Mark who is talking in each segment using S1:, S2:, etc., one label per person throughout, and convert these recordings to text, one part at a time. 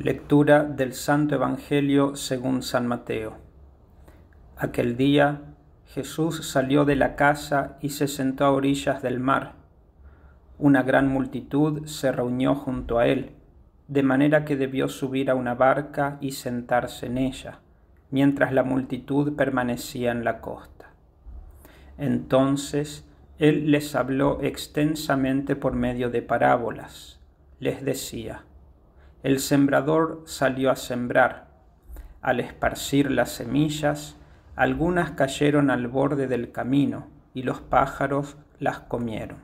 S1: Lectura del Santo Evangelio según San Mateo. Aquel día Jesús salió de la casa y se sentó a orillas del mar. Una gran multitud se reunió junto a él, de manera que debió subir a una barca y sentarse en ella, mientras la multitud permanecía en la costa. Entonces él les habló extensamente por medio de parábolas. Les decía, el sembrador salió a sembrar. Al esparcir las semillas, algunas cayeron al borde del camino y los pájaros las comieron.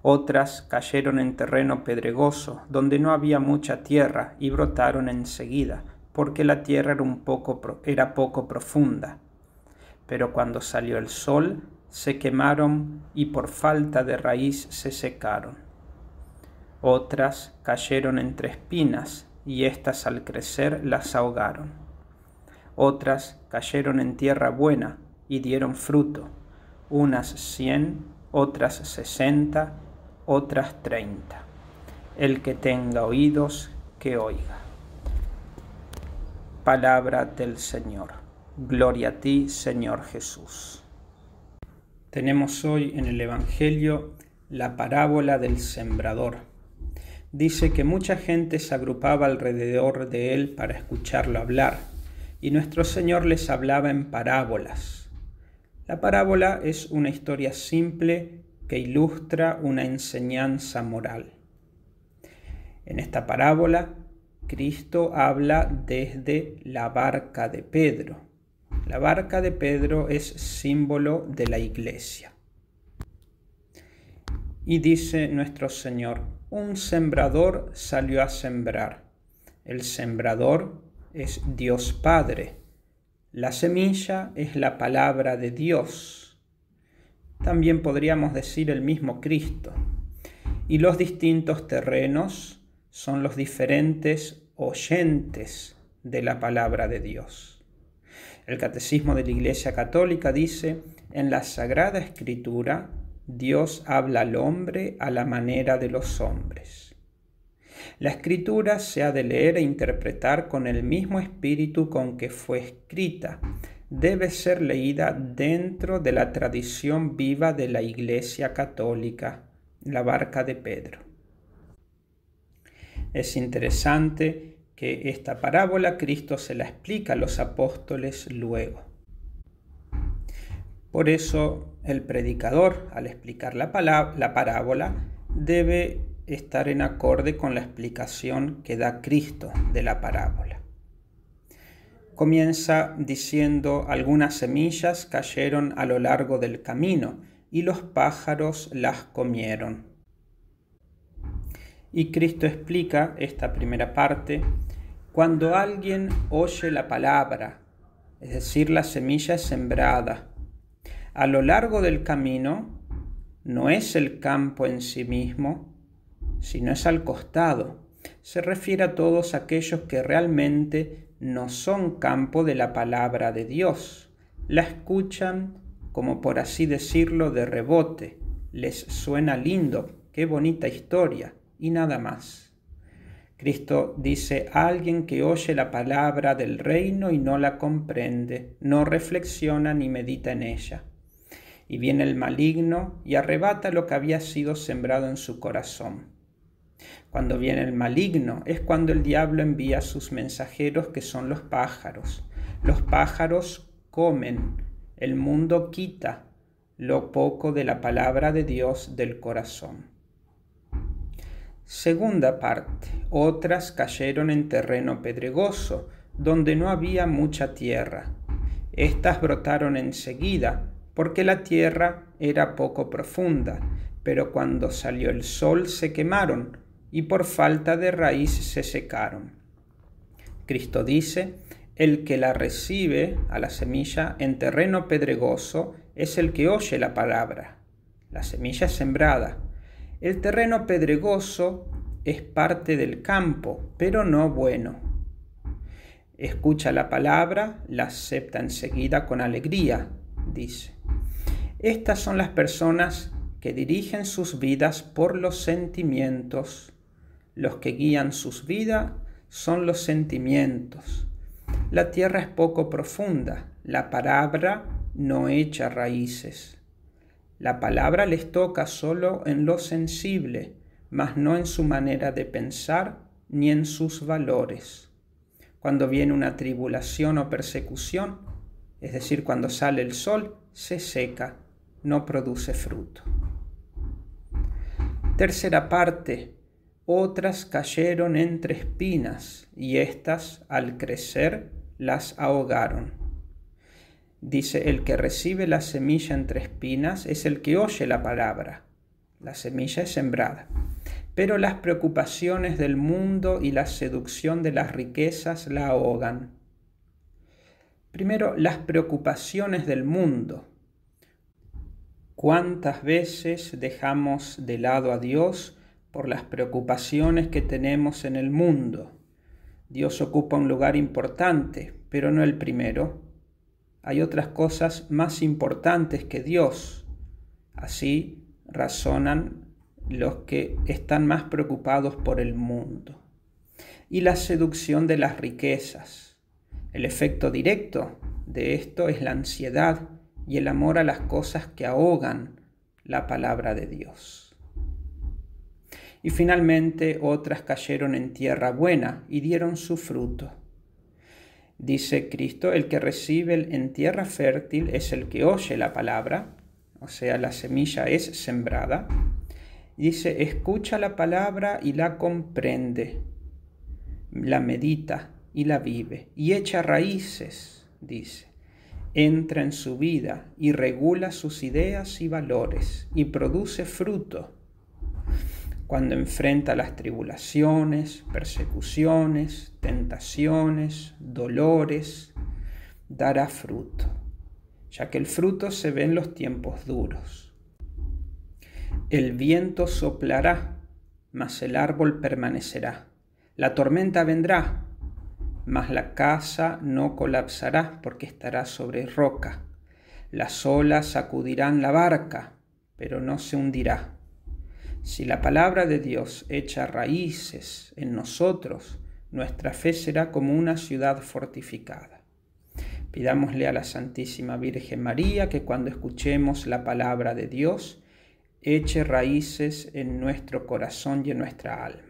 S1: Otras cayeron en terreno pedregoso, donde no había mucha tierra, y brotaron enseguida, porque la tierra era, era poco profunda. Pero cuando salió el sol, se quemaron y por falta de raíz se secaron. Otras cayeron entre espinas, y éstas al crecer las ahogaron. Otras cayeron en tierra buena, y dieron fruto, unas cien, otras sesenta, otras treinta. El que tenga oídos, que oiga. Palabra del Señor. Gloria a ti, Señor Jesús. Tenemos hoy en el Evangelio la parábola del sembrador dice que mucha gente se agrupaba alrededor de él para escucharlo hablar, y nuestro Señor les hablaba en parábolas. La parábola es una historia simple que ilustra una enseñanza moral. En esta parábola, Cristo habla desde la barca de Pedro. La barca de Pedro es símbolo de la iglesia. Y dice nuestro Señor, un sembrador salió a sembrar. El sembrador es Dios Padre. La semilla es la palabra de Dios. También podríamos decir el mismo Cristo. Y los distintos terrenos son los diferentes oyentes de la palabra de Dios. El Catecismo de la Iglesia Católica dice, en la Sagrada Escritura Dios habla al hombre a la manera de los hombres. La escritura se ha de leer e interpretar con el mismo espíritu con que fue escrita. Debe ser leída dentro de la tradición viva de la Iglesia Católica, la barca de Pedro. Es interesante que esta parábola Cristo se la explica a los apóstoles luego. Por eso el predicador, al explicar la, parábola, debe estar en acorde con la explicación que da Cristo de la parábola. Comienza diciendo, algunas semillas cayeron a lo largo del camino y los pájaros las comieron. Y Cristo explica esta primera parte, cuando alguien oye la palabra, es decir, la semilla es sembrada, a lo largo del camino no es el campo en sí mismo, sino es al costado. Se refiere a todos aquellos que realmente no son campo de la palabra de Dios. La escuchan como por así decirlo de rebote. Les suena lindo, qué bonita historia, y nada más. Cristo dice, alguien que oye la palabra del reino y no la comprende, no reflexiona ni medita en ella y viene el maligno y arrebata lo que había sido sembrado en su corazón. Cuando viene el maligno es cuando el diablo envía sus mensajeros que son los pájaros. Los pájaros comen, el mundo quita lo poco de la palabra de Dios del corazón. Segunda parte. Otras cayeron en terreno pedregoso, donde no había mucha tierra. Estas brotaron enseguida, porque la tierra era poco profunda, pero cuando salió el sol se quemaron y por falta de raíz se secaron. Cristo dice, el que la recibe a la semilla en terreno pedregoso es el que oye la palabra. La semilla es sembrada. El terreno pedregoso es parte del campo, pero no bueno. Escucha la palabra, la acepta enseguida con alegría, dice. Estas son las personas que dirigen sus vidas por los sentimientos. Los que guían sus vidas son los sentimientos. La tierra es poco profunda, la palabra no echa raíces. La palabra les toca solo en lo sensible, mas no en su manera de pensar ni en sus valores. Cuando viene una tribulación o persecución, es decir, cuando sale el sol, se seca no produce fruto. Tercera parte, otras cayeron entre espinas y éstas al crecer las ahogaron. Dice, el que recibe la semilla entre espinas es el que oye la palabra. La semilla es sembrada. Pero las preocupaciones del mundo y la seducción de las riquezas la ahogan. Primero, las preocupaciones del mundo ¿Cuántas veces dejamos de lado a Dios por las preocupaciones que tenemos en el mundo? Dios ocupa un lugar importante, pero no el primero. Hay otras cosas más importantes que Dios. Así razonan los que están más preocupados por el mundo. Y la seducción de las riquezas. El efecto directo de esto es la ansiedad y el amor a las cosas que ahogan la palabra de Dios. Y finalmente otras cayeron en tierra buena y dieron su fruto. Dice Cristo, el que recibe en tierra fértil es el que oye la palabra, o sea, la semilla es sembrada. Dice, escucha la palabra y la comprende, la medita y la vive, y echa raíces, dice entra en su vida y regula sus ideas y valores y produce fruto. Cuando enfrenta las tribulaciones, persecuciones, tentaciones, dolores, dará fruto, ya que el fruto se ve en los tiempos duros. El viento soplará, mas el árbol permanecerá. La tormenta vendrá, mas la casa no colapsará porque estará sobre roca. Las olas sacudirán la barca, pero no se hundirá. Si la palabra de Dios echa raíces en nosotros, nuestra fe será como una ciudad fortificada. Pidámosle a la Santísima Virgen María que cuando escuchemos la palabra de Dios, eche raíces en nuestro corazón y en nuestra alma.